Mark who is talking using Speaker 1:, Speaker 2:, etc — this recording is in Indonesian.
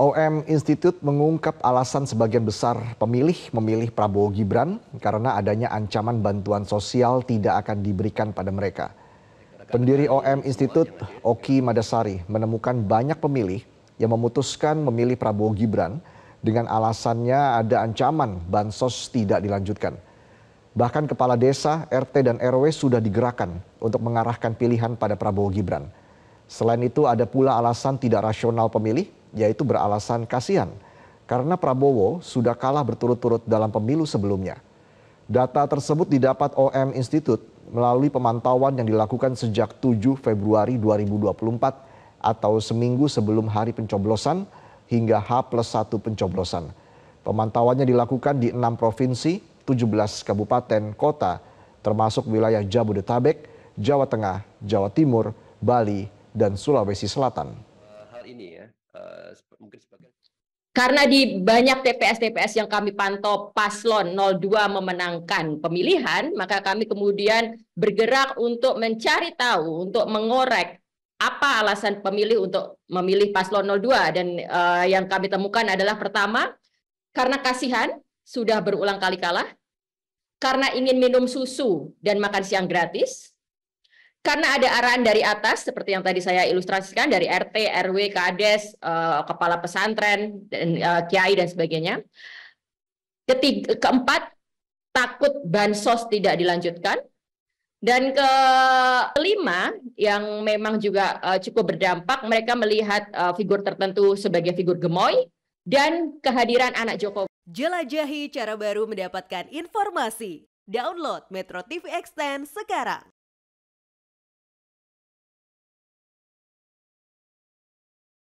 Speaker 1: OM Institute mengungkap alasan sebagian besar pemilih memilih Prabowo Gibran karena adanya ancaman bantuan sosial tidak akan diberikan pada mereka. Pendiri OM Institute, Oki Madasari, menemukan banyak pemilih yang memutuskan memilih Prabowo Gibran dengan alasannya ada ancaman bansos tidak dilanjutkan. Bahkan kepala desa, RT, dan RW sudah digerakkan untuk mengarahkan pilihan pada Prabowo Gibran. Selain itu ada pula alasan tidak rasional pemilih yaitu beralasan kasihan karena Prabowo sudah kalah berturut-turut dalam pemilu sebelumnya. Data tersebut didapat OM Institute melalui pemantauan yang dilakukan sejak 7 Februari 2024 atau seminggu sebelum hari pencoblosan hingga H plus 1 pencoblosan. Pemantauannya dilakukan di enam provinsi, 17 kabupaten, kota, termasuk wilayah Jabodetabek, Jawa Tengah, Jawa Timur, Bali, dan Sulawesi Selatan.
Speaker 2: Eh, mungkin sebagian karena di banyak TPS-TPS yang kami pantau paslon 02 memenangkan pemilihan, maka kami kemudian bergerak untuk mencari tahu, untuk mengorek apa alasan pemilih untuk memilih paslon 02 dan uh, yang kami temukan adalah pertama karena kasihan sudah berulang kali kalah, karena ingin minum susu dan makan siang gratis, karena ada arahan dari atas, seperti yang tadi saya ilustrasikan dari RT, RW, Kades, eh, kepala pesantren, dan eh, kiai dan sebagainya. Ketiga, keempat, takut bansos tidak dilanjutkan. Dan kelima yang memang juga eh, cukup berdampak, mereka melihat figur tertentu sebagai figur gemoy dan kehadiran anak Jokowi. Jelajahi cara baru mendapatkan informasi. Download Metro TV Extend sekarang.